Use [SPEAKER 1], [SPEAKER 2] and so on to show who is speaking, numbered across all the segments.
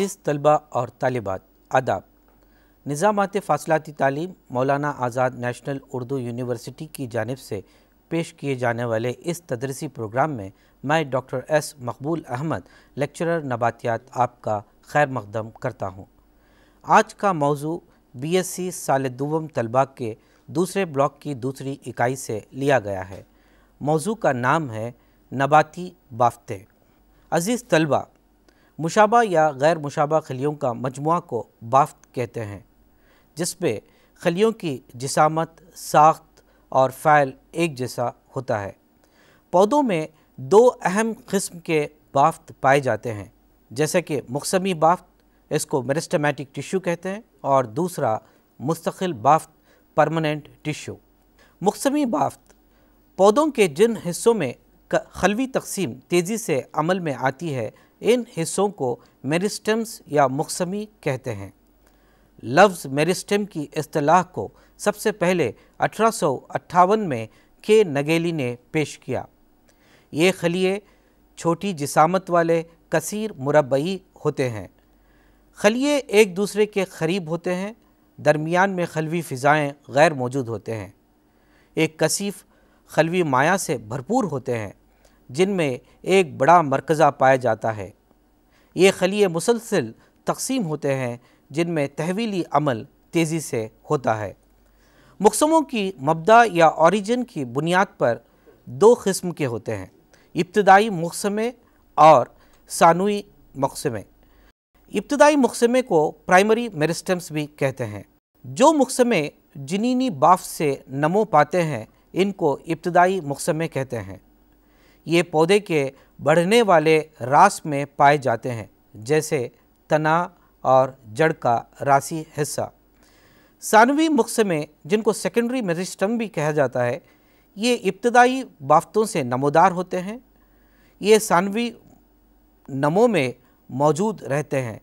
[SPEAKER 1] अज़ीज़ तलबा और तालिबात आदाब निज़ामत फासलाती तालीम मौलाना आज़ाद नेशनल उर्दू यूनिवर्सिटी की जानब से पेश किए जाने वाले इस तदरसी प्रोग्राम में मैं doctor S Maqbool Ahmad lecturer नबातियात आपका खैर मकदम करता हूँ आज का मौजू बी एस सी साल दुवम तलबा के दूसरे ब्लॉक की दूसरी इकाई से लिया गया है मौजू का नाम है नबाती बाफ्ते अज़ीज़ तलबा मुशाबा या गैर मुशाबा खलियों का मजमु को बाफ्त कहते हैं जिसमें खलियों की जिसामत साख्त और फ़ैल एक जैसा होता है पौधों में दो अहम किस्म के बाफ्त पाए जाते हैं जैसे कि मकसमी बाफ्त इसको मेरिस्टमेटिक टिश्यू कहते हैं और दूसरा मुस्तकिल बाफ्त परमानेंट टिश्यू मकसमी बाफ्त पौधों के जिन हिस्सों में खलवी तकसीम तेज़ी से अमल में आती है इन हिस्सों को मेरिस्टम्स या मुखसमी कहते हैं लफ्ज़ मेरिस्टम की अतलाह को सबसे पहले अठारह में के नगेली ने पेश किया ये खलिए छोटी जिसामत वाले कसीर मुरबई होते हैं खलिए एक दूसरे के करीब होते हैं दरमियान में खलवी फ़िज़ाएँ गैर मौजूद होते हैं एक कसीफ़ खलवी माया से भरपूर होते हैं जिनमें एक बड़ा मरकज़ा पाया जाता है ये खलिए मुसलसल तकसीम होते हैं जिनमें तहवीली अमल तेज़ी से होता है मकसमों की मबदा या औरिजन की बुनियाद पर दो किस्म के होते हैं इब्तदाई मकसमे और सानुई मकसमे इब्तदाई मकसमे को प्राइमरी मेरिस्टम्स भी कहते हैं जो मकसमे जिनीनी बाफ से नमो पाते हैं इनको इब्तदाई मकसमे कहते हैं ये पौधे के बढ़ने वाले रास में पाए जाते हैं जैसे तना और जड़ का राशि हिस्सा सानवी मुख्य में जिनको सेकेंडरी मेरिस्टम भी कहा जाता है ये इब्तदाई बाफ्तों से नमोदार होते हैं ये सानवी नमों में मौजूद रहते हैं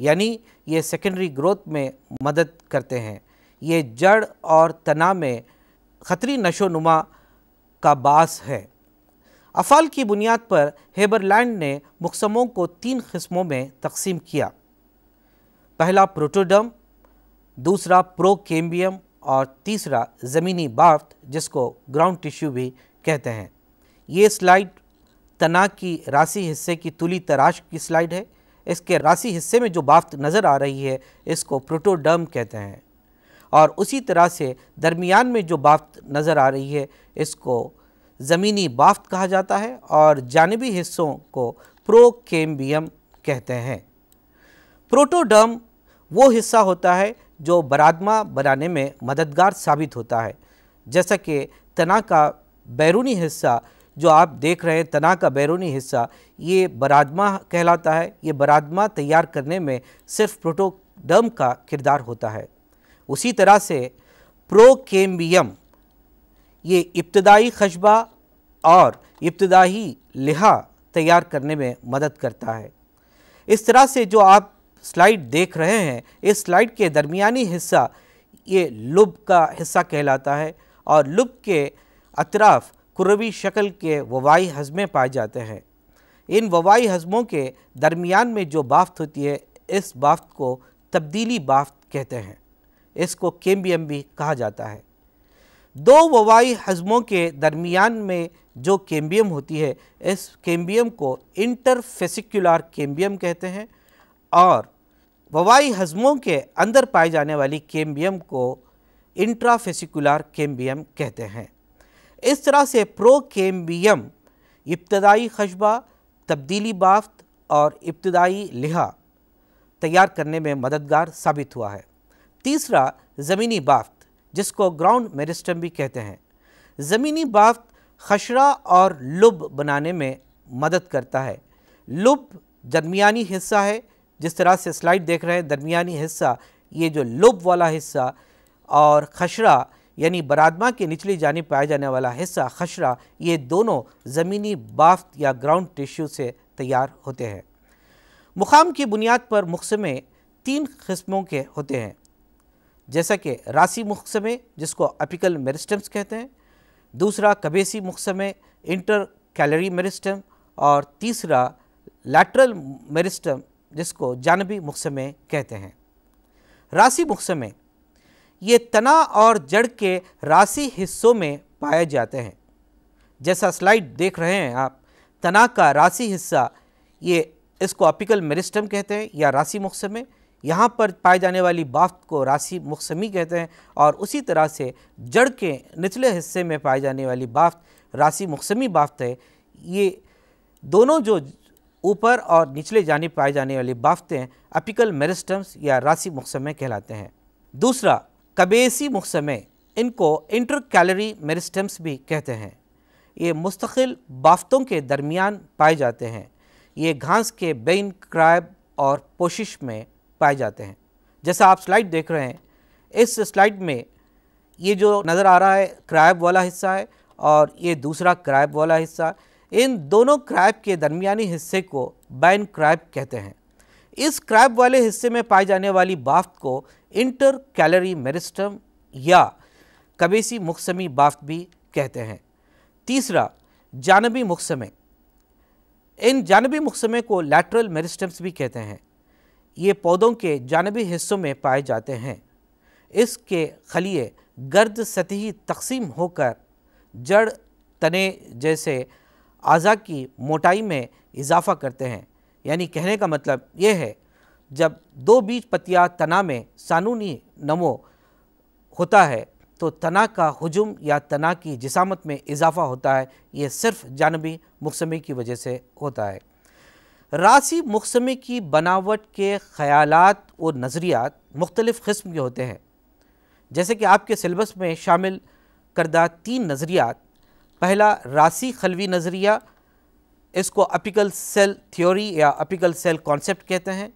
[SPEAKER 1] यानी ये सेकेंडरी ग्रोथ में मदद करते हैं ये जड़ और तना में ख़तरी नशोनुमा का बास है अफ़ाल की बुनियाद पर हेबरलैंड ने मुकसमों को तीन किस्मों में तकसीम किया पहला प्रोटोडम दूसरा प्रोकेम्बियम और तीसरा ज़मीनी बाफ्त जिसको ग्राउंड टिश्यू भी कहते हैं ये स्लाइड तना की राशि हिस्से की तुली तराश की स्लाइड है इसके राशि हिस्से में जो बाफ्त नज़र आ रही है इसको प्रोटोडर्म कहते हैं और उसी तरह से दरमियान में जो बाफ्त नज़र आ रही है इसको ज़मीनी बाफ्त कहा जाता है और जानबी हिस्सों को प्रोकेम्बियम कहते हैं प्रोटोडर्म वो हिस्सा होता है जो बरादमा बनाने में मददगार साबित होता है जैसा कि तना का बैरूनी हिस्सा जो आप देख रहे हैं तना का बैरूनी हिस्सा ये बरादमा कहलाता है ये बरादमा तैयार करने में सिर्फ प्रोटोडर्म का किरदार होता है उसी तरह से प्रोकेम्बियम ये इब्तदाई खशबा और इब्तदाई लिहा तैयार करने में मदद करता है इस तरह से जो आप स्लाइड देख रहे हैं इस स्लाइड के दरमियानी हिस्सा ये लुब का हिस्सा कहलाता है और लुब के अतराफ़ कुरवी शक्ल के वबाई हज़मे पाए जाते हैं इन वबाई हज़मों के दरमियान में जो बाफ्त होती है इस बाफ्त को तब्दीली बाफ्त कहते हैं इसको केम्बियम भी कहा जाता है दो वबाई हजमों के दरमियान में जो केम्बियम होती है इस केम्बियम को इंटरफेसिकुलर केम्बियम कहते हैं और वबाई हजमों के अंदर पाए जाने वाली केम्बियम को इंट्राफेसिकुलर केम्बियम कहते हैं इस तरह से प्रो केम्बियम इब्तदाई खशबा तब्दीली बाफ्त और इब्तदाई लिहा तैयार करने में मददगार साबित हुआ है तीसरा ज़मीनी बाफ्त जिसको ग्राउंड मेरिस्टम भी कहते हैं ज़मीनी बाफ्त खशरा और लुब बनाने में मदद करता है लुब दरमियानी हिस्सा है जिस तरह से स्लाइड देख रहे हैं दरमियानी हिस्सा ये जो लुब वाला हिस्सा और खशरा यानी बरादमा के निचली जाने पाया जाने वाला हिस्सा खशरा ये दोनों ज़मीनी बाफ्त या ग्राउंड टिश्यू से तैयार होते हैं मुकाम की बुनियाद पर मुकसमें तीन किस्मों के होते हैं जैसा कि रासी मुखसमे जिसको अपिकल मेरिस्टम्स कहते हैं दूसरा कबेसी मुखसमे इंटर कैलरी मेरिस्टम और तीसरा लैटरल मेरिस्टम जिसको जानबी मुखसमे कहते हैं रासी मुखसमे ये तना और जड़ के रासी हिस्सों में पाए जाते हैं जैसा स्लाइड देख रहे हैं आप तना का रासी हिस्सा ये इसको अपिकल मेरिस्टम कहते हैं या रासी मुखसमे यहाँ पर पाए जाने वाली बाफ्त को राशि मुखसमी कहते हैं और उसी तरह से जड़ के निचले हिस्से में पाए जाने वाली बाफ्त राशि मुखसमी बाफ्त है ये दोनों जो ऊपर और निचले जाने पाए जाने वाली बाफ्तें अपिकल मेरिस्टम्स या राशि मुखसमे कहलाते हैं दूसरा कबेसी मुखसमे इनको इंटर कैलरी मेरिस्टम्स भी कहते हैं ये मुस्तकिल बाफ्तों के दरमियान पाए जाते हैं ये घास के बेन क्राइब और पोशिश में पाए जाते हैं जैसा आप स्लाइड देख रहे हैं इस स्लाइड में ये जो नज़र आ रहा है क्रैब वाला हिस्सा है और ये दूसरा क्रैब वाला हिस्सा इन दोनों क्रैब के दरमियानी हिस्से को बैन क्रैब कहते हैं इस क्रैब वाले हिस्से में पाए जाने वाली बाफ्त को इंटर कैलरी मेरिस्टम या कबेसी मुखसमी बाफ्त भी कहते हैं तीसरा जानबी मुखसमे इन जानबी मुखसमे को लैटरल मेरिस्टम्स भी कहते हैं ये पौधों के जानबी हिस्सों में पाए जाते हैं इसके खलिए गर्द सतही तकसीम होकर जड़ तने जैसे अज़ा की मोटाई में इजाफा करते हैं यानी कहने का मतलब ये है जब दो बीज पतिया तना में सानूनी नमो होता है तो तना का हजुम या तना की जिसामत में इजाफा होता है ये सिर्फ जानबी मकसमी की वजह से होता है राशि मुखसमे की बनावट के ख्यालात और नज़रियात मुख्तलिफ़ कस्म के होते हैं जैसे कि आपके सिलेबस में शामिल करदा तीन नज़रियात पहला राशि खलवी नज़रिया इसको अपिकल सेल थ्योरी या अपिकल सेल कॉन्सेप्ट कहते हैं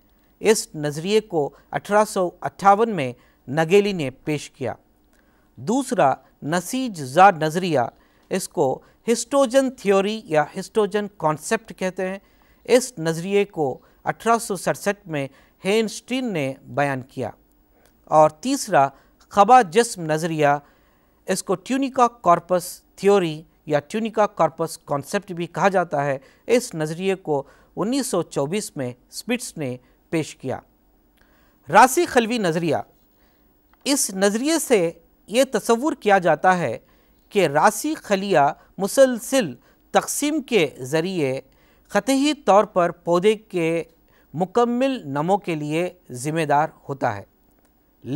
[SPEAKER 1] इस नज़रिए को अठारह में नगेली ने पेश किया दूसरा नसीज ज़ा नज़रिया इसको हिस्टोजन थ्योरी या हिस्टोजन कॉन्सेप्ट कहते हैं इस नज़रिए को अठारह में हेनस्टीन ने बयान किया और तीसरा खबा जिसम नज़रिया इसको ट्यूनिका कॉर्पस थ्योरी या ट्यूनिका कॉर्पस कॉन्सेप्ट भी कहा जाता है इस नज़रिए को 1924 में स्पिट्स ने पेश किया राशि खलवी नज़रिया इस नज़रिए से ये तस्वूर किया जाता है कि राशि खलिया मुसलसिल तकसीम के ज़रिए ख़तही तौर पर पौधे के मुकम्मल नमों के लिए ज़िम्मेदार होता है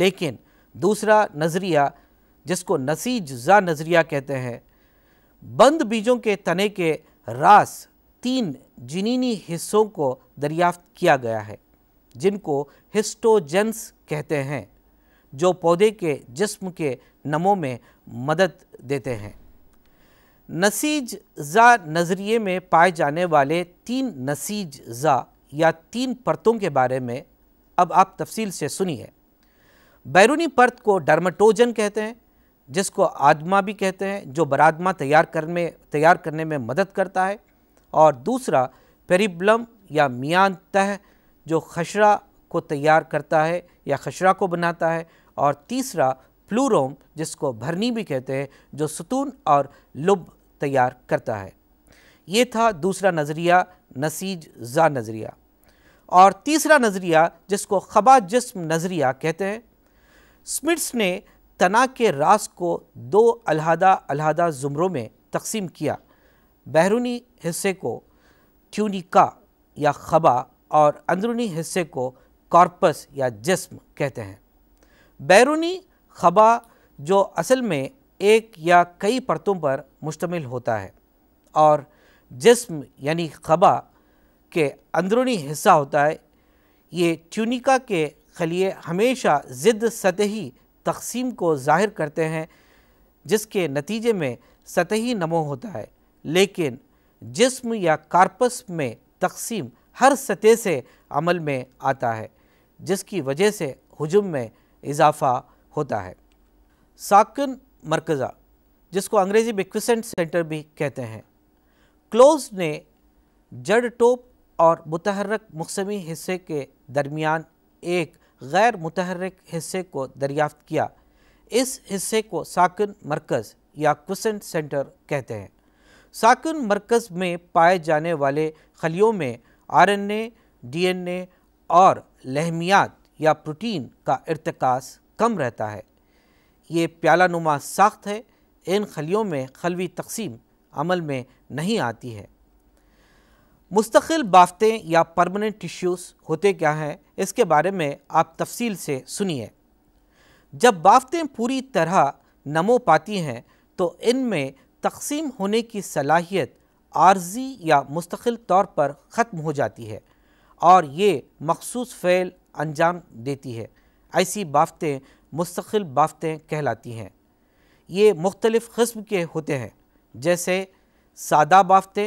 [SPEAKER 1] लेकिन दूसरा नज़रिया जिसको नसीजा नज़रिया कहते हैं बंद बीजों के तने के रास तीन जिनीनी हिस्सों को दरियाफ्त किया गया है जिनको हिस्टोजेंस कहते हैं जो पौधे के जिस्म के नमों में मदद देते हैं नसीज ज़ा नज़रिए में पाए जाने वाले तीन नसीज ज़ा या तीन परतों के बारे में अब आप तफसील से सुनिए बैरूनी परत को डर्मेटोजन कहते हैं जिसको आदमा भी कहते हैं जो बरादमा तैयार करने तैयार करने में मदद करता है और दूसरा पेरिब्लम या मियान तह जो खशरा को तैयार करता है या खशरा को बनाता है और तीसरा प्लूरोम जिसको भरनी भी कहते हैं जो सतून और लुब तैयार करता है ये था दूसरा नज़रिया नसीज ज़ा नज़रिया और तीसरा नज़रिया जिसको खबा जिस्म नज़रिया कहते हैं स्मिट्स ने तना के रास को दो अलहदा अलहदा ज़ुमरों में तकसीम किया बैरूनी हिस्से को ट्यूनिका या खबा और अंदरूनी हिस्से को कॉर्पस या जिस्म कहते हैं बैरूनी खबा जो असल में एक या कई परतों पर मुश्तमिल होता है और जिस्म यानी खबा के अंदरूनी हिस्सा होता है ये ट्यूनिका के खलिए हमेशा ज़िद सतही तकसीम को ज़ाहिर करते हैं जिसके नतीजे में सतही नमो होता है लेकिन जिस्म या कारपस में तकसीम हर सतह से अमल में आता है जिसकी वजह से हजुम में इजाफ़ा होता है साकन मरकज़ा जिसको अंग्रेज़ी में क्विसेंट सेंटर भी कहते हैं क्लोज ने जड़ टोप और मुतहरक मकसमी हिस्से के दरमियान एक गैर मुतहरक हिस्से को दरियाफ्त किया इस हिस्से को साकन मरकज़ या क्विसेंट सेंटर कहते हैं साकन मरकज़ में पाए जाने वाले खलियों में आरएनए, डीएनए और लहमियात या प्रोटीन का इरतकास कम रहता है ये प्याला नुमा साख्त है इन खलियों में खलवी तकसीम अमल में नहीं आती है मुस्तकिल बाफ्तें या परमानेंट टिश्यूज़ होते क्या हैं इसके बारे में आप तफसील से सुनिए जब बाफ्तें पूरी तरह नमो पाती हैं तो इनमें तकसीम होने की सलाहियत आर्जी या मुस्तकिल तौर पर ख़त्म हो जाती है और ये मखसूस फ़ैल अंजाम देती है ऐसी बाफ्तें मुस्तकिल बाफ्तें कहलाती हैं ये मुख्तलिफ़ कस्म के होते हैं जैसे सादा बाफ्ते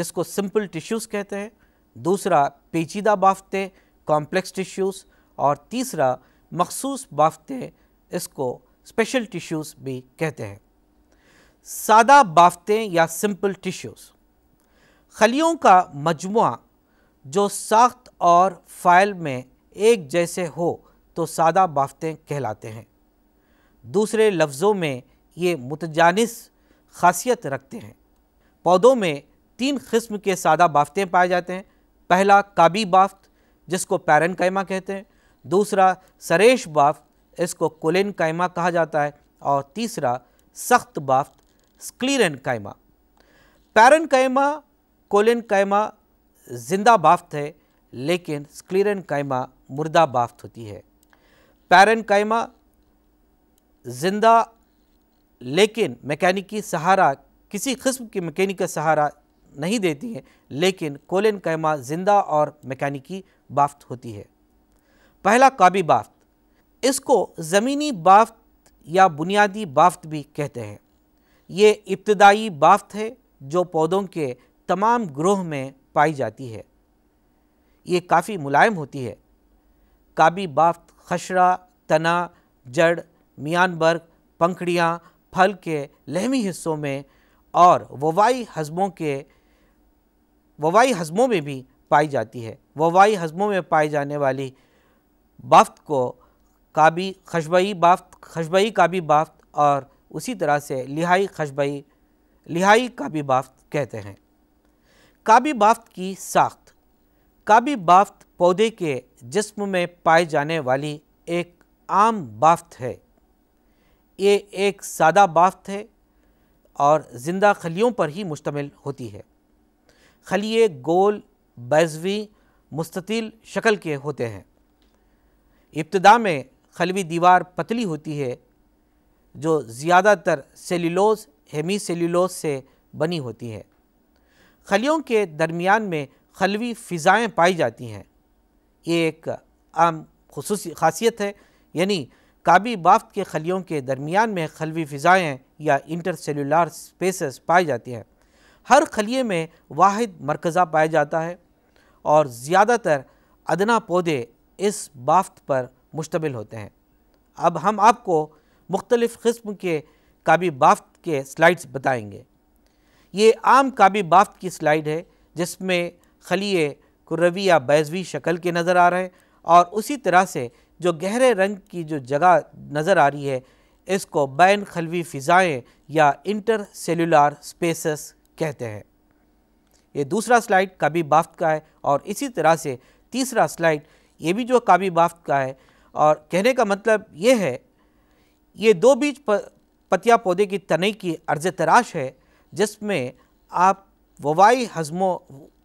[SPEAKER 1] जिसको सिंपल टिश्यूज़ कहते हैं दूसरा पेचीदा बाफ्ते कॉम्प्लेक्स टिश्यूज़ और तीसरा मखसूस बाफ्ते इसको स्पेशल टिश्यूज़ भी कहते हैं सादा बाफ्ते या सिंपल टिश्यूज़ खलियों का मजमु जो साख्त और फाइल में एक जैसे हो तो सादा बाफ्तें कहलाते हैं दूसरे लफ्ज़ों में ये मुतजानस खासियत रखते हैं पौधों में तीन किस्म के सादा बाफ्तें पाए जाते हैं पहला काबी बाफ्त जिसको पैरन कैमा कहते हैं दूसरा सरेश बाफ्त इसको कोलिन कैमा कहा जाता है और तीसरा सख्त बाफ्त स्क्लीरन कैमा पैरन कैमा कोलिन कैमा जिंदा बाफ्त है लेकिन स्क्लीरन कैमा मुर्दा बाफ्त होती है पैरनकाइमा जिंदा लेकिन मैकेनिकी सहारा किसी किस्म की मैकेनिक का सहारा नहीं देती है लेकिन कोलिन कैमा जिंदा और मैकेनिकी बाफ्त होती है पहला काबी बाफ्त इसको ज़मीनी बाफ्त या बुनियादी बाफ्त भी कहते हैं ये इब्तदाई बाफ्त है जो पौधों के तमाम ग्रोह में पाई जाती है ये काफ़ी मुलायम होती है काबी बाफ्त खशरा तना जड़ मियानबर्ग पंखड़ियाँ फल के लहमी हिस्सों में और वबाई हजमों के वबाई हजमों में भी पाई जाती है वबाई हजमों में पाई जाने वाली बाफ्त को काबी खशबई बाफ्त खशबई काबी बाफ्त और उसी तरह से लिहाई खशबई लिहाई काबी बाफ्त कहते हैं काबी बाफ्त की साख काबी बाफ्त पौधे के जिस्म में पाए जाने वाली एक आम बाफ्त है ये एक सादा बाफ्त है और ज़िंदा खलियों पर ही मुश्तमिल होती है खलिए गोल बैजवी मुस्ततील शक्ल के होते हैं इब्तदा में खलवी दीवार पतली होती है जो ज़्यादातर सेलुलोज हेमी सेलुलोज से बनी होती है खलियों के दरमियान में खलवी फ़िज़ाएँ पाई जाती हैं ये एक आम खसूस खासियत है यानी काबी बाफ्त के खलियों के दरमियान में खलवी फ़िज़ाएँ या इंटर सेलुलर स्पेसेस पाई जाती हैं हर खलिए में वाद मरकज़ा पाया जाता है और ज़्यादातर अदना पौधे इस बाफ्त पर मुश्तमिल होते हैं अब हम आपको मुख्तलिफ़ क़स्म के काबी बाफ्त के स्लाइड्स बताएंगे ये आम काबी बाफ्त की स्लाइड है जिसमें खलिए कुर्रवी या बैजवी शक्ल के नज़र आ रहे हैं और उसी तरह से जो गहरे रंग की जो जगह नज़र आ रही है इसको बैन खलवी फ़िज़ाएँ या इंटर सेलुलर स्पेसस कहते हैं ये दूसरा स्लाइड काबी बाफ्त का है और इसी तरह से तीसरा स्लाइड ये भी जो काबी बाफ्त का है और कहने का मतलब ये है ये दो बीज पतिया पौधे की तनई की अर्ज तराश है जिसमें आप वबाई हज़मों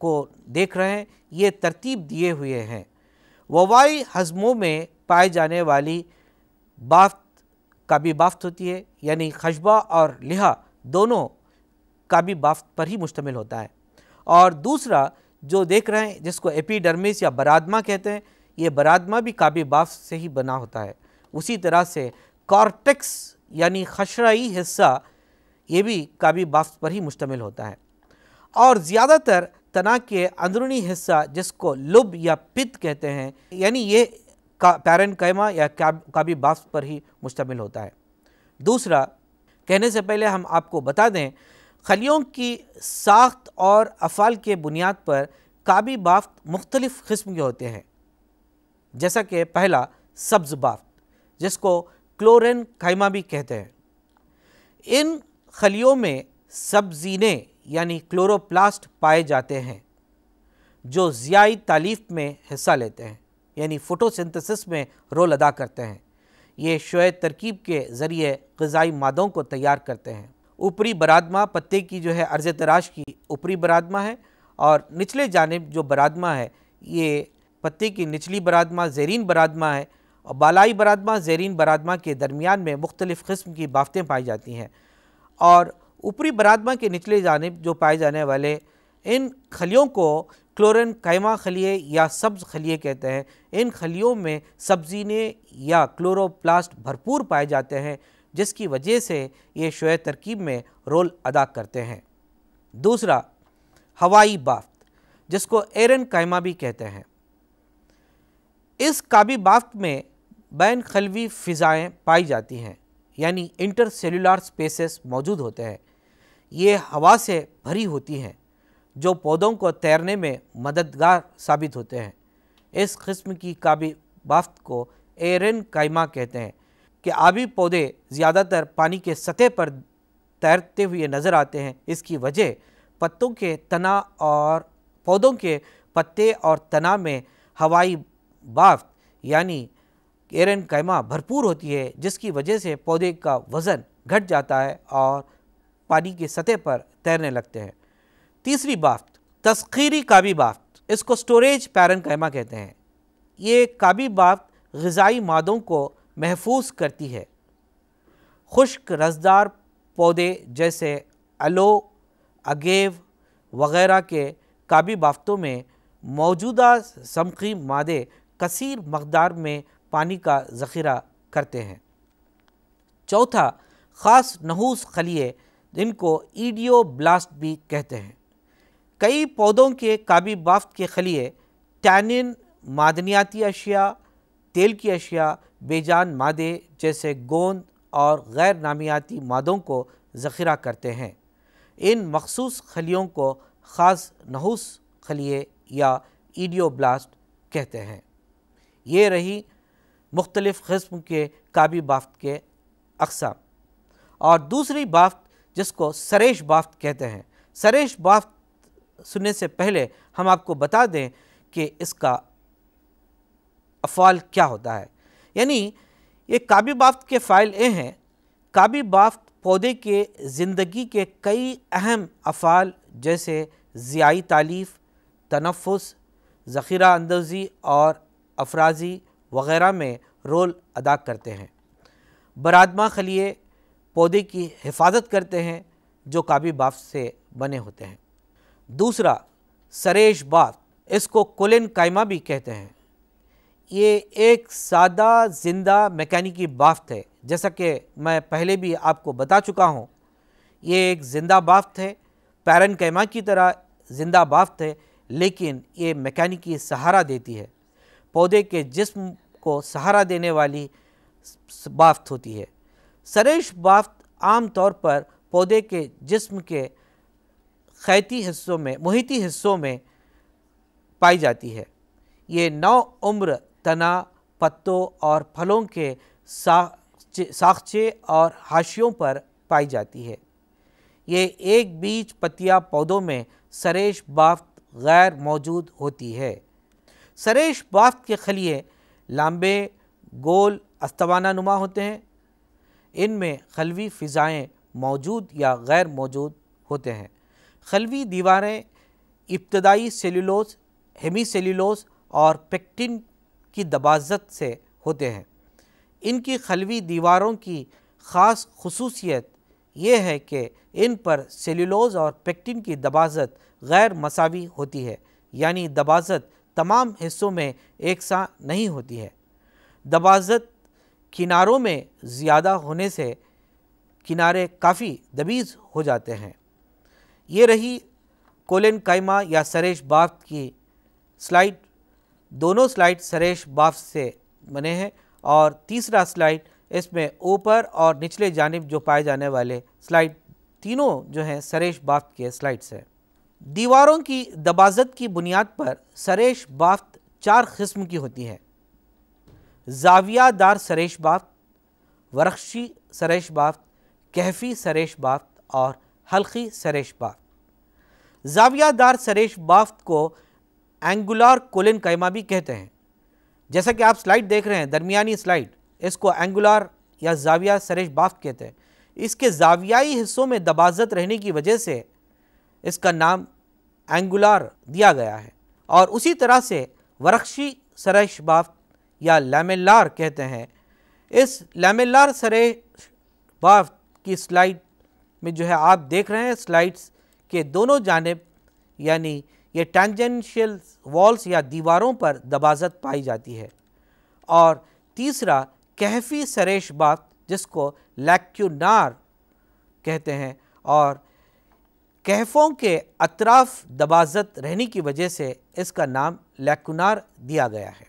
[SPEAKER 1] को देख रहे हैं ये तरतीब दिए हुए हैं वबाई हज़मों में पाए जाने वाली बाफ्त का भी बाफ्त होती है यानी खशबा और लिहा दोनों का भी बाफ्त पर ही मुश्तमिल होता है और दूसरा जो देख रहे हैं जिसको एपीडर्मिस या बरादमा कहते हैं ये बरादमा भी काबी बाफ से ही बना होता है उसी तरह से कॉर्टेक्स यानी खशराई हिस्सा ये भी काबी बाफ पर ही मुश्तमिल होता है और ज़्यादातर तना के अंदरूनी हिस्सा जिसको लुब या पित कहते हैं यानी ये का पैरन कैमा या काबी बाफ पर ही मुश्तमिल होता है दूसरा कहने से पहले हम आपको बता दें खलियों की साख्त और अफ़ाल के बुनियाद पर काबी बाफ्त मुख्तलिफ़ किस्म के होते हैं जैसा कि पहला सब्ज़ बाफ्त जिसको क्लोरन कैमा भी कहते हैं इन खलियों में सब्जीने यानी क्लोरोप्लास्ट पाए जाते हैं जो ज़ियाई तालीफ में हिस्सा लेते हैं यानी फ़ोटोसिंथेसिस में रोल अदा करते हैं ये शोए तरकीब के ज़रिए गज़ाई मादों को तैयार करते हैं ऊपरी बरादमा पत्ते की जो है अर्ज़ तराश की ऊपरी बरादमा है और निचले जानब जो बरादमा है ये पत्ते की निचली बरादमा जेरीन बरादमा है और बालाई बरादमा जेरीन बरादमा के दरमियान में मुख्तलिफ़ की बाफतें पाई जाती हैं और ऊपरी बरादमा के निचले जानब जो पाए जाने वाले इन खलियों को क्लोरन कैमा खलिए या सब्ज़ खलिए कहते हैं इन खलियों में सब्जीने या क्लोरोप्लास्ट भरपूर पाए जाते हैं जिसकी वजह से ये शोय तरकीब में रोल अदा करते हैं दूसरा हवाई बाफ्त जिसको एरन कैमा भी कहते हैं इस काबी बाफ्त में बैन खलवी फ़िज़ाएँ पाई जाती हैं यानी इंटर सेलुलर स्पेसेस मौजूद होते हैं ये हवा से भरी होती हैं जो पौधों को तैरने में मददगार साबित होते हैं इस किस्म की काबी बाफ्त को एरन कायमा कहते हैं कि आबी पौधे ज़्यादातर पानी के सतह पर तैरते हुए नज़र आते हैं इसकी वजह पत्तों के तना और पौधों के पत्ते और तना में हवाई बाफ्त यानी एरन कैमा भरपूर होती है जिसकी वजह से पौधे का वज़न घट जाता है और पानी की सतह पर तैरने लगते हैं तीसरी बाफ्त तस्खीरी काबी बाफ्त इसको स्टोरेज पैरन कैमा कहते हैं ये काबी बाफ्त गज़ाई मादों को महफूज करती है खुश्क रसदार पौधे जैसे अलो अगेव वगैरह के काबी बाफ्तों में मौजूदा समकी मादे कसीर मकदार में पानी का ज़ख़ीरा करते हैं चौथा ख़ास नहूस खलिए जिनको ईडियो ब्लास्ट भी कहते हैं कई पौधों के काबी बाफ्त के खलिए टैनिन मादनियाती अशिया तेल की अशिया बेजान मादे जैसे गोंद और गैर नामियाती मादों को ज़ख़ीरा करते हैं इन मखसूस खलियों को ख़ास नहूस खलिए या ईडियो ब्लास्ट कहते हैं ये रही मुख्तलिफ़ कस्म के काबी बाफ्त के अकसाम और दूसरी बाफ्त जिसको सरेश बाफ्त कहते हैं सरेश बाफ्त सुनने से पहले हम आपको बता दें कि इसका अफ़ाल क्या होता है यानी ये काबी बाफ्त के फ़ाइल ए हैं काबी बाफ्त पौधे के ज़िंदगी के कई अहम अफ़ाल जैसे ज़ियाई तालीफ़ तनफ़ ज़ख़ीरा अंदोज़ी और अफराजी वगैरह में रोल अदा करते हैं बरादमा खलिए पौधे की हिफाजत करते हैं जो काबी बाफ से बने होते हैं दूसरा सरेश बाफ इसको कोलिन कायमा भी कहते हैं ये एक सादा जिंदा मैकेनिकी बाफ्त है जैसा कि मैं पहले भी आपको बता चुका हूँ ये एक ज़िंदा बाफ्त है पैरन कैमा की तरह ज़िंदा बाफ्त है लेकिन ये मैकेनिकी सहारा देती है पौधे के जिस्म को सहारा देने वाली बाफ्त होती है सरेश बाफ्त आम तौर पर पौधे के जिस्म के खैती हिस्सों में मोहिती हिस्सों में पाई जाती है ये नौ उम्र तना पत्तों और फलों के साखचे और हाशियों पर पाई जाती है ये एक बीज पतिया पौधों में सरेश बाफ्त गैर मौजूद होती है सरेश बाफ्त के खलिए लांबे गोल अस्तवाना नुमा होते हैं इनमें खलवी फ़िज़ाएँ मौजूद या गैर मौजूद होते हैं खलवी दीवारें इब्तदाई सेलुलोस हेमी सेलुलोस और पेक्टिन की दबाजत से होते हैं इनकी खलवी दीवारों की ख़ास खसूसियत ये है कि इन पर सेलुलोस और पेक्टिन की दबाजत गैर मसावी होती है यानी दबाजत तमाम हिस्सों में एक सा नहीं होती है दबाजत किनारों में ज़्यादा होने से किनारे काफ़ी दबीज हो जाते हैं ये रही कोलिन कायमा या सरेश बाफ की स्लाइड दोनों स्लाइड सरेश बाफ से बने हैं और तीसरा स्लाइड इसमें ऊपर और निचले जानब जो पाए जाने वाले स्लाइड तीनों जो हैं सरेश बाफ्त के स्लाइड्स हैं दीवारों की दबाजत की बुनियाद पर सरेश बाफ्त चार किस्म की होती हैं जाविया दार सरेश बाफ्त वरख्शी सरेश बात कहफी सरेश बात और हल्की सरेश बात जाविया दार सरेश बाफ्त को एंगुलर कोलिन कैमा भी कहते हैं जैसा कि आप स्लाइड देख रहे हैं दरमियानी स्लाइड इसको एंगुलर या जाविया सरेश बाफ्त कहते हैं इसके जावियाई हिस्सों में दबाजत रहने की वजह से इसका नाम एंगुलर दिया गया है और उसी तरह से वरक्षी सरेश बाफ्त या लैमेलार कहते हैं इस लैमेलार सरे बाफ की स्लाइड में जो है आप देख रहे हैं स्लाइड्स के दोनों जानब यानी ये टेंजेंशियल वॉल्स या दीवारों पर दबाजत पाई जाती है और तीसरा कहफी सरेश बाफ जिसको लैक्यूनार कहते हैं और कहफों के अतराफ दबाजत रहने की वजह से इसका नाम लैक्यूनार दिया गया है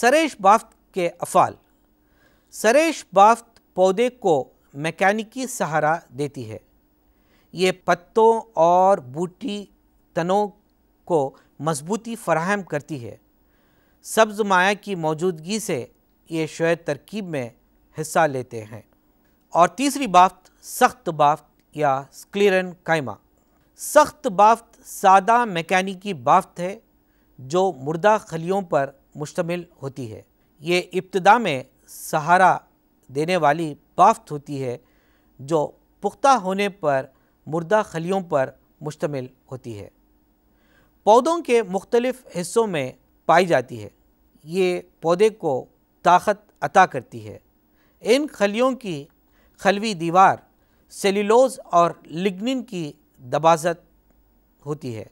[SPEAKER 1] सरेश बाफ्त के अफ़ाल सरेश बाफ्त पौधे को मैकेनिकी सहारा देती है ये पत्तों और बूटी तनों को मजबूती फराहम करती है सब्ज़ माया की मौजूदगी से ये शोय तरकीब में हिस्सा लेते हैं और तीसरी बाफ्त सख्त बाफ्त या स्क्लेरन कायमा सख्त बाफ्त सादा मैकेनिकी बाफ्त है जो मुर्दा खलियों पर मुश्तमिल होती है ये इब्तदा में सहारा देने वाली बाफ्त होती है जो पुख्ता होने पर मुर्दा खलियों पर मुश्तमिल होती है पौधों के मुख्तलिफ़ हिस्सों में पाई जाती है ये पौधे को ताकत अता करती है इन खलियों की खलवी दीवार सेल्यूलोज और लिग्निन की दबाजत होती है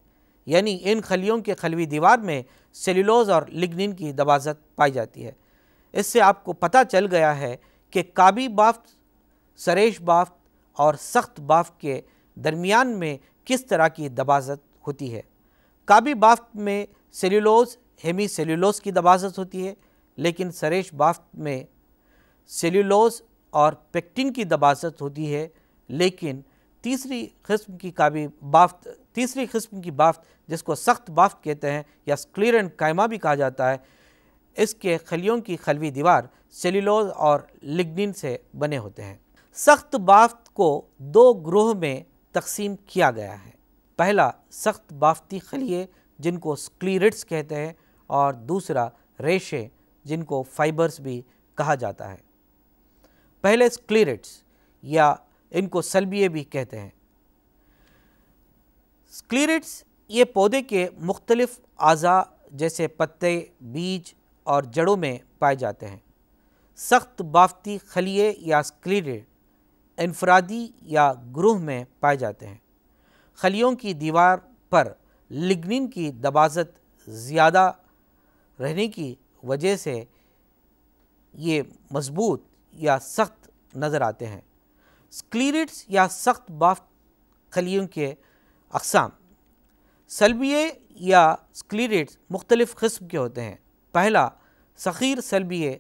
[SPEAKER 1] यानी इन खलियों के खलवी दीवार में सेलुलोज और लिग्निन की दबाजत पाई जाती है इससे आपको पता चल गया है कि काबी बाफ्ट सरेश बाफ्ट और सख्त बाफ्ट के दरमियान में किस तरह की दबाजत होती है काबी बाफ्ट में सेलुलोज हेमी सेलुलोज की दबाजत होती है लेकिन सरेश बाफ्ट में सेलुलोज और पेक्टिन की दबाजत होती है लेकिन तीसरी किस्म की काबी बाफ्त तीसरी किस्म की बाफ्त जिसको सख्त बाफ्त कहते हैं या स्क्लियर एंड कायमा भी कहा जाता है इसके खलियों की खलवी दीवार सेलिलोज और लिग्निन से बने होते हैं सख्त बाफ्त को दो ग्रोह में तकसीम किया गया है पहला सख्त बाफ्ती खलिए जिनको स्क्लीरिट्स कहते हैं और दूसरा रेशे जिनको फाइबर्स भी कहा जाता है पहले स्क्लीरिट्स या इनको सलबिये भी कहते हैं स्क्लीरिट्स ये पौधे के मुख्तलिफ अज़ा जैसे पत्ते बीज और जड़ों में पाए जाते हैं सख्त बाफ्ती खलिए या स्क्लीरिट इनफरादी या ग्रोह में पाए जाते हैं खलियों की दीवार पर लिग्निन की दबाजत ज़्यादा रहने की वजह से ये मजबूत या सख्त नज़र आते हैं स्क्लीरिट्स या सख्त बाफ खलियों के अकसाम सलबिये या स्क्लीरिट्स मुख्तलिफ़ कस्म के होते हैं पहला सख़ीर सलबिये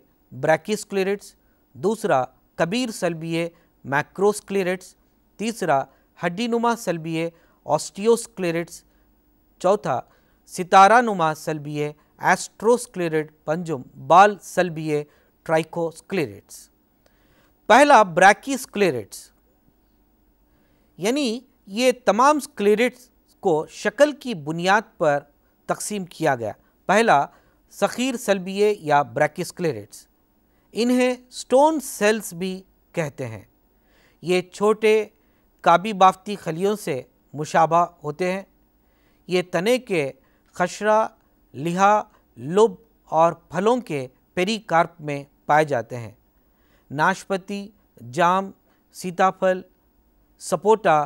[SPEAKER 1] ब्रैकिस्क्लेरेट्स दूसरा कबीर सलबिये मैक्रोस्क्लीरिट्स तीसरा हड्डी नुमा सलबिये ऑस्टियोस्क्लीरिट्स चौथा सितारा नुमा सलबिये एस्ट्रोस्क्लीरिट पंजुम बाल सलबिये ट्राइकोस्क्लीरिट्स पहला ब्रैकी स्क्लेरेट्स यानी ये तमाम स्क्लेरेट्स को शक्ल की बुनियाद पर तकसीम किया गया पहला सखीर सल्बिए या ब्रैकिस्क्लेरेट्स इन्हें स्टोन सेल्स भी कहते हैं ये छोटे काबी बाफ्ती खलियों से मुशाबा होते हैं ये तने के खशरा लिहा लुब और फलों के कार्प में पाए जाते हैं नाशपति जाम सीताफल सपोटा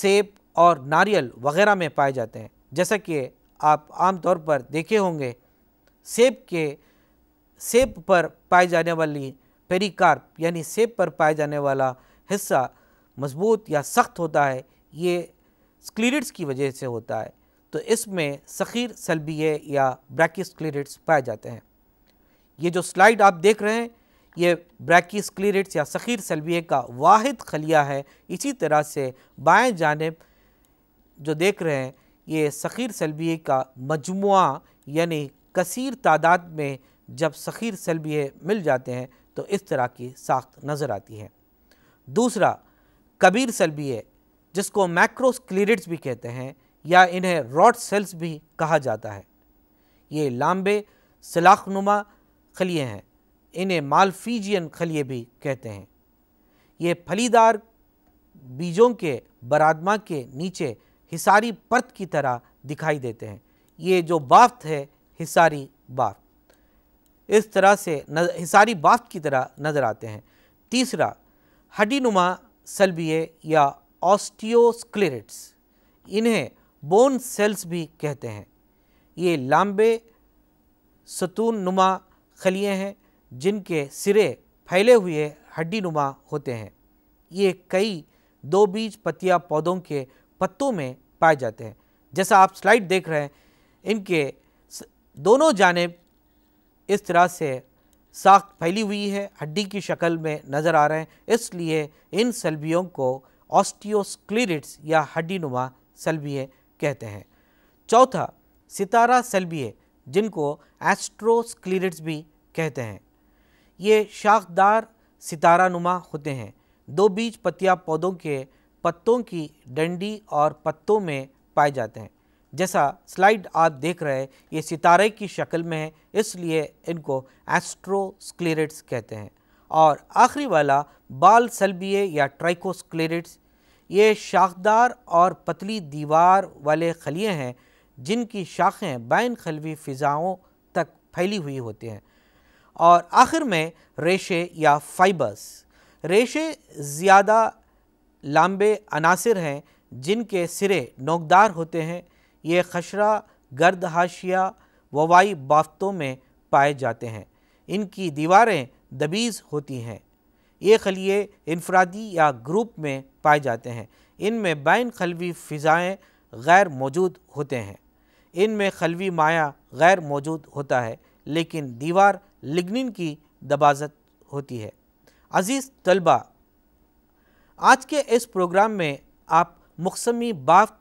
[SPEAKER 1] सेब और नारियल वगैरह में पाए जाते हैं जैसा कि आप आम तौर पर देखे होंगे सेब के सेब पर पाए जाने वाली पेरिकार्प यानी सेब पर पाए जाने वाला हिस्सा मजबूत या सख्त होता है ये स्क्लीरिट्स की वजह से होता है तो इसमें सखीर सलबिए या ब्रैकिस पाए जाते हैं ये जो स्लाइड आप देख रहे हैं ये ब्रैकिस क्लीरिट्स या सखीर सलबिया का वाद खलिया है इसी तरह से बाएँ जानब जो देख रहे हैं ये सखीर सलबिया का मजमु यानी कसर तादाद में जब सखीर सलबिये मिल जाते हैं तो इस तरह की साख्त नज़र आती है दूसरा कबीर सलबिये जिसको मैक्रोस्क्लेरिट्स भी कहते हैं या इन्हें रॉड सेल्स भी कहा जाता है ये लाम्बे सलाखनुमा खलिए हैं इन्हें मालफीजियन खलिए भी कहते हैं ये फलीदार बीजों के बरादमा के नीचे हिसारी परत की तरह दिखाई देते हैं ये जो बाफ्त है हिसारी बाफ्त इस तरह से नज, हिसारी बाफ्त की तरह नज़र आते हैं तीसरा हड्डीनुमा सल्बिए या ऑस्टियोस्क्लेरिट्स इन्हें बोन सेल्स भी कहते हैं ये लांबे सतून नुमा खलिए हैं जिनके सिरे फैले हुए हड्डी नुमा होते हैं ये कई दो बीज पतिया पौधों के पत्तों में पाए जाते हैं जैसा आप स्लाइड देख रहे हैं इनके दोनों जानेब इस तरह से साख फैली हुई है हड्डी की शक्ल में नज़र आ रहे हैं इसलिए इन सलबियों को ऑस्टियोस्क्लिरिट्स या हड्डी नुमा सलबिए कहते हैं चौथा सितारा सलबिए जिनको एस्ट्रोस्क्लिरिट्स भी कहते हैं ये शाखदार सितारा नुमा होते हैं दो बीज पतिया पौधों के पत्तों की डंडी और पत्तों में पाए जाते हैं जैसा स्लाइड आप देख रहे हैं ये सितारे की शक्ल में है इसलिए इनको एस्ट्रोस्क्लेरेट्स कहते हैं और आखिरी वाला बाल सल्बिए या ट्राइकोस्क्लेरेट्स ये शाखदार और पतली दीवार वाले खलिए हैं जिनकी शाखें बैन खलवी फ़िज़ाओं तक फैली हुई होती हैं और आखिर में रेशे या फाइबर्स रेशे ज़्यादा लंबे अनासर हैं जिनके सिरे नोकदार होते हैं ये खशरा गर्द हाशिया ववाई बाफ्तों में पाए जाते हैं इनकी दीवारें दबीज़ होती हैं ये खलिए इनफरादी या ग्रुप में पाए जाते हैं इनमें बैन खलवी फ़िज़ाएँ गैर मौजूद होते हैं इनमें खलवी माया गैर मौजूद होता है लेकिन दीवार लिग्निन की दबाजत होती है अज़ीज़ तलबा आज के इस प्रोग्राम में आप मुखसमी बाफ्त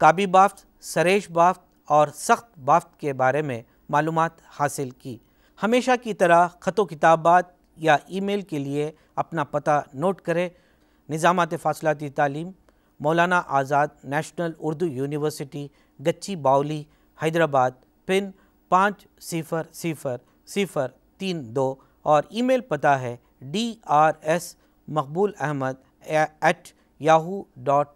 [SPEAKER 1] काबी बाफ्त सरेश बाफ्त और सख्त बाफ्त के बारे में मालूम हासिल की हमेशा की तरह खत किताबात या ईमेल के लिए अपना पता नोट करें निज़ामत फासलाती तालीम मौलाना आज़ाद नेशनल उर्दू यूनिवर्सिटी गच्ची बाउली हैदराबाद पिन पाँच सिफ़र सिफ़र सिफ़र तीन दो और ईमेल पता है D R S Maqbool Ahmad at Yahoo dot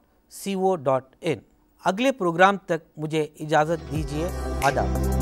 [SPEAKER 1] C O dot in अगले प्रोग्राम तक मुझे इजाज़त दीजिए आदाब